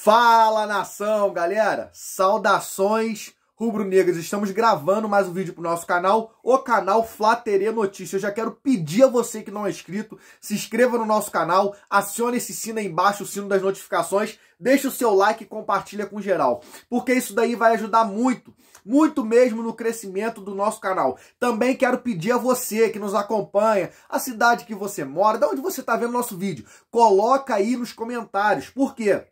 Fala nação, galera! Saudações rubro-negras! Estamos gravando mais um vídeo para o nosso canal, o canal Flateria Notícias. Eu já quero pedir a você que não é inscrito, se inscreva no nosso canal, acione esse sino aí embaixo, o sino das notificações, deixe o seu like e compartilha com geral, porque isso daí vai ajudar muito, muito mesmo no crescimento do nosso canal. Também quero pedir a você que nos acompanha, a cidade que você mora, de onde você está vendo nosso vídeo, coloca aí nos comentários, por quê?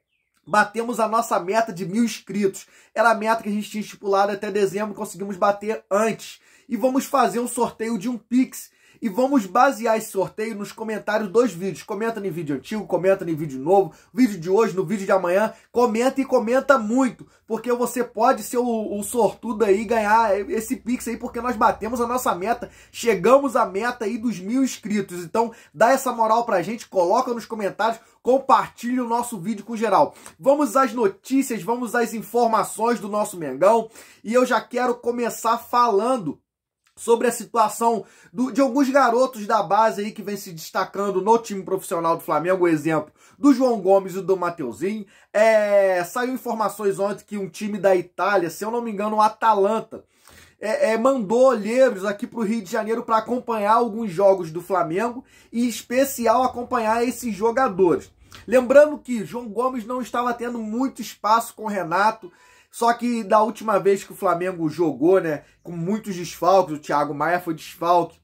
batemos a nossa meta de mil inscritos. Era a meta que a gente tinha estipulado até dezembro, conseguimos bater antes. E vamos fazer um sorteio de um Pix e vamos basear esse sorteio nos comentários dos vídeos. Comenta no vídeo antigo, comenta no vídeo novo, vídeo de hoje, no vídeo de amanhã. Comenta e comenta muito, porque você pode ser o, o sortudo aí e ganhar esse Pix aí, porque nós batemos a nossa meta. Chegamos à meta aí dos mil inscritos. Então, dá essa moral pra gente, coloca nos comentários compartilhe o nosso vídeo com geral. Vamos às notícias, vamos às informações do nosso Mengão e eu já quero começar falando sobre a situação do, de alguns garotos da base aí que vem se destacando no time profissional do Flamengo, o exemplo do João Gomes e do Mateuzinho. É, saiu informações ontem que um time da Itália, se eu não me engano, o Atalanta, é, é, mandou olheiros aqui para o Rio de Janeiro para acompanhar alguns jogos do Flamengo e, em especial, acompanhar esses jogadores. Lembrando que João Gomes não estava tendo muito espaço com o Renato, só que da última vez que o Flamengo jogou, né, com muitos desfalques, o Thiago Maia foi desfalque,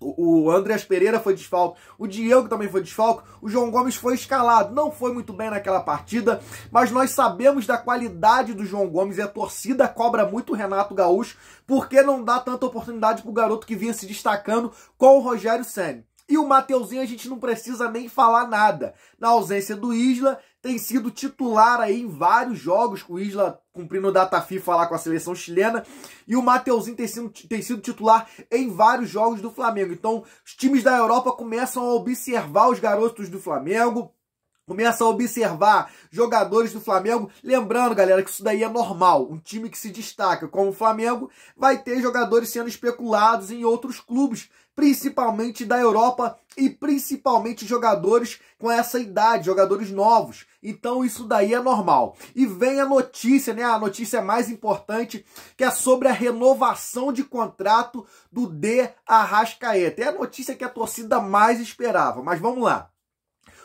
o Andreas Pereira foi desfalque, o Diego também foi desfalque, o João Gomes foi escalado. Não foi muito bem naquela partida, mas nós sabemos da qualidade do João Gomes e a torcida cobra muito o Renato Gaúcho, porque não dá tanta oportunidade para o garoto que vinha se destacando com o Rogério Senna. E o Mateuzinho a gente não precisa nem falar nada. Na ausência do Isla, tem sido titular aí em vários jogos, com o Isla cumprindo data FIFA lá com a seleção chilena, e o Mateuzinho tem sido, tem sido titular em vários jogos do Flamengo. Então, os times da Europa começam a observar os garotos do Flamengo, Começa a observar jogadores do Flamengo. Lembrando, galera, que isso daí é normal. Um time que se destaca como o Flamengo vai ter jogadores sendo especulados em outros clubes, principalmente da Europa e principalmente jogadores com essa idade, jogadores novos. Então isso daí é normal. E vem a notícia, né? A notícia mais importante, que é sobre a renovação de contrato do D Arrascaeta. É a notícia que a torcida mais esperava, mas vamos lá.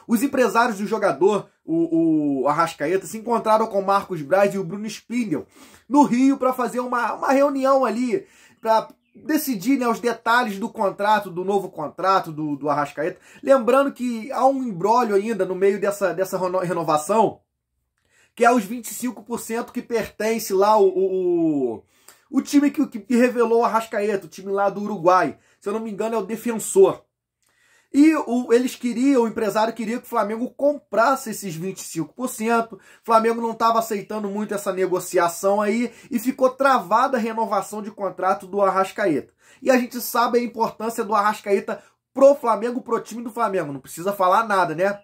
Os empresários do jogador, o, o Arrascaeta, se encontraram com Marcos Braz e o Bruno Spindel no Rio para fazer uma, uma reunião ali, para decidir né, os detalhes do contrato, do novo contrato do, do Arrascaeta. Lembrando que há um embrólio ainda no meio dessa, dessa renovação, que é os 25% que pertence lá o, o, o time que, que revelou o Arrascaeta, o time lá do Uruguai. Se eu não me engano, é o defensor. E o, eles queriam, o empresário queria que o Flamengo comprasse esses 25%. O Flamengo não estava aceitando muito essa negociação aí e ficou travada a renovação de contrato do Arrascaeta. E a gente sabe a importância do Arrascaeta pro Flamengo, pro time do Flamengo. Não precisa falar nada, né?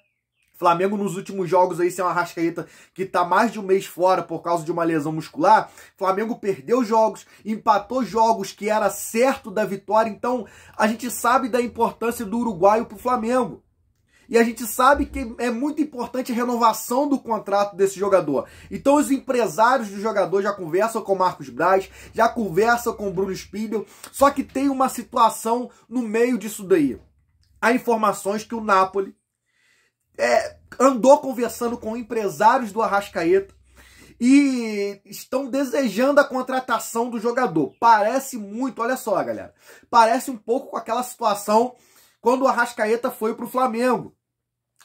Flamengo nos últimos jogos aí, sem uma rascaeta que está mais de um mês fora por causa de uma lesão muscular, Flamengo perdeu jogos, empatou jogos que era certo da vitória, então a gente sabe da importância do uruguaio para o Flamengo. E a gente sabe que é muito importante a renovação do contrato desse jogador. Então os empresários do jogador já conversam com Marcos Braz, já conversam com Bruno Spindel, só que tem uma situação no meio disso daí. Há informações que o Napoli andou conversando com empresários do Arrascaeta e estão desejando a contratação do jogador. Parece muito, olha só, galera. Parece um pouco com aquela situação quando o Arrascaeta foi para o Flamengo.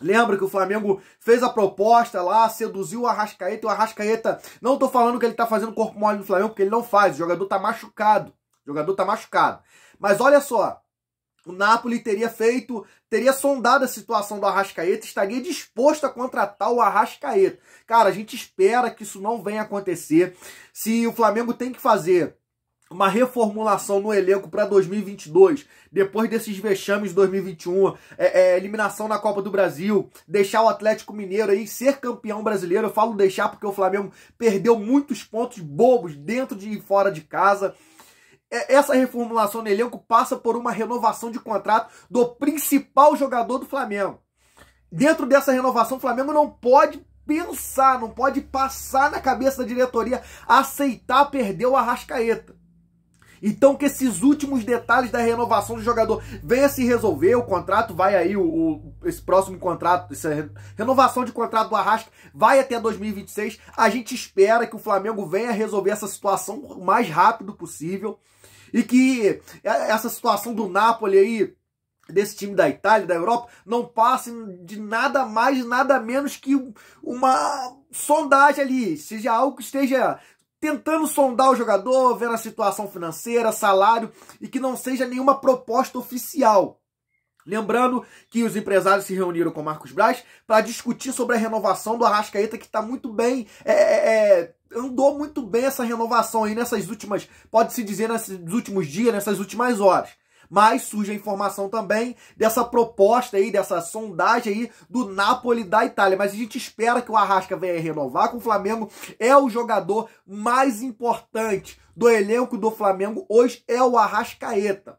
Lembra que o Flamengo fez a proposta lá, seduziu o Arrascaeta, e o Arrascaeta, não estou falando que ele está fazendo corpo mole no Flamengo, porque ele não faz, o jogador está machucado. O jogador tá machucado. Mas olha só, o Napoli teria feito, teria sondado a situação do Arrascaeta, estaria disposto a contratar o Arrascaeta. Cara, a gente espera que isso não venha acontecer. Se o Flamengo tem que fazer uma reformulação no elenco para 2022, depois desses vexames de 2021, é, é, eliminação na Copa do Brasil, deixar o Atlético Mineiro aí ser campeão brasileiro. Eu falo deixar porque o Flamengo perdeu muitos pontos bobos dentro de e fora de casa. É, essa reformulação no elenco passa por uma renovação de contrato do principal jogador do Flamengo. Dentro dessa renovação, o Flamengo não pode pensar, não pode passar na cabeça da diretoria aceitar perder o Arrascaeta. Então que esses últimos detalhes da renovação do jogador venha se resolver, o contrato vai aí, o, o esse próximo contrato, essa renovação de contrato do Arrasca vai até 2026. A gente espera que o Flamengo venha resolver essa situação o mais rápido possível e que é, essa situação do Napoli aí, desse time da Itália, da Europa, não passe de nada mais, nada menos que uma sondagem ali, seja algo que esteja tentando sondar o jogador, vendo a situação financeira, salário, e que não seja nenhuma proposta oficial. Lembrando que os empresários se reuniram com Marcos Braz para discutir sobre a renovação do Arrascaeta, que está muito bem. É, é, é, andou muito bem essa renovação aí nessas últimas. Pode-se dizer nesses últimos dias, nessas últimas horas. Mas surge a informação também dessa proposta aí, dessa sondagem aí do Napoli da Itália. Mas a gente espera que o Arrasca venha renovar com o Flamengo. É o jogador mais importante do elenco do Flamengo hoje, é o Arrascaeta.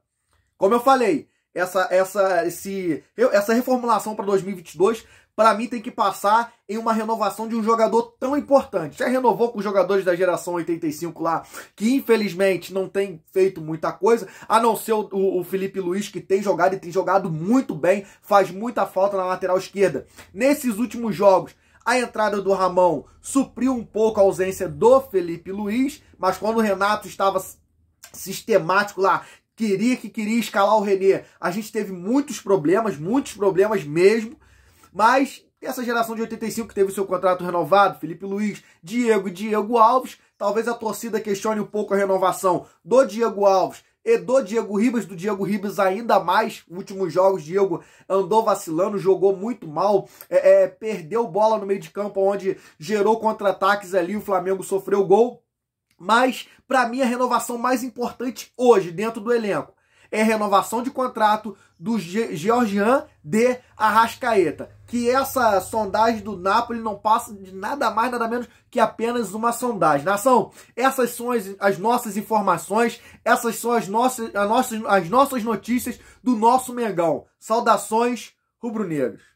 Como eu falei, essa, essa, esse, essa reformulação para 2022 para mim tem que passar em uma renovação de um jogador tão importante. Já renovou com os jogadores da geração 85 lá, que infelizmente não tem feito muita coisa, a não ser o, o, Felipe Luiz, que tem jogado e tem jogado muito bem, faz muita falta na lateral esquerda. Nesses últimos jogos, a entrada do Ramon supriu um pouco a ausência do Felipe Luiz, mas quando o Renato estava sistemático lá, queria que queria escalar o René. A gente teve muitos problemas, muitos problemas mesmo, mas essa geração de 85 que teve seu contrato renovado, Felipe Luiz, Diego e Diego Alves, talvez a torcida questione um pouco a renovação do Diego Alves e do Diego Ribas, do Diego Ribas ainda mais. Últimos jogos, Diego andou vacilando, jogou muito mal, é, é, perdeu bola no meio de campo, onde gerou contra-ataques ali, o Flamengo sofreu gol. Mas, para mim, a renovação mais importante hoje, dentro do elenco, é a renovação de contrato do Georgian de Arrascaeta. Que essa sondagem do Napoli não passa de nada mais, nada menos que apenas uma sondagem. Nação, essas são as, as nossas informações, essas são as nossas, as, nossas, as nossas notícias do nosso Mengão. Saudações rubro-negros.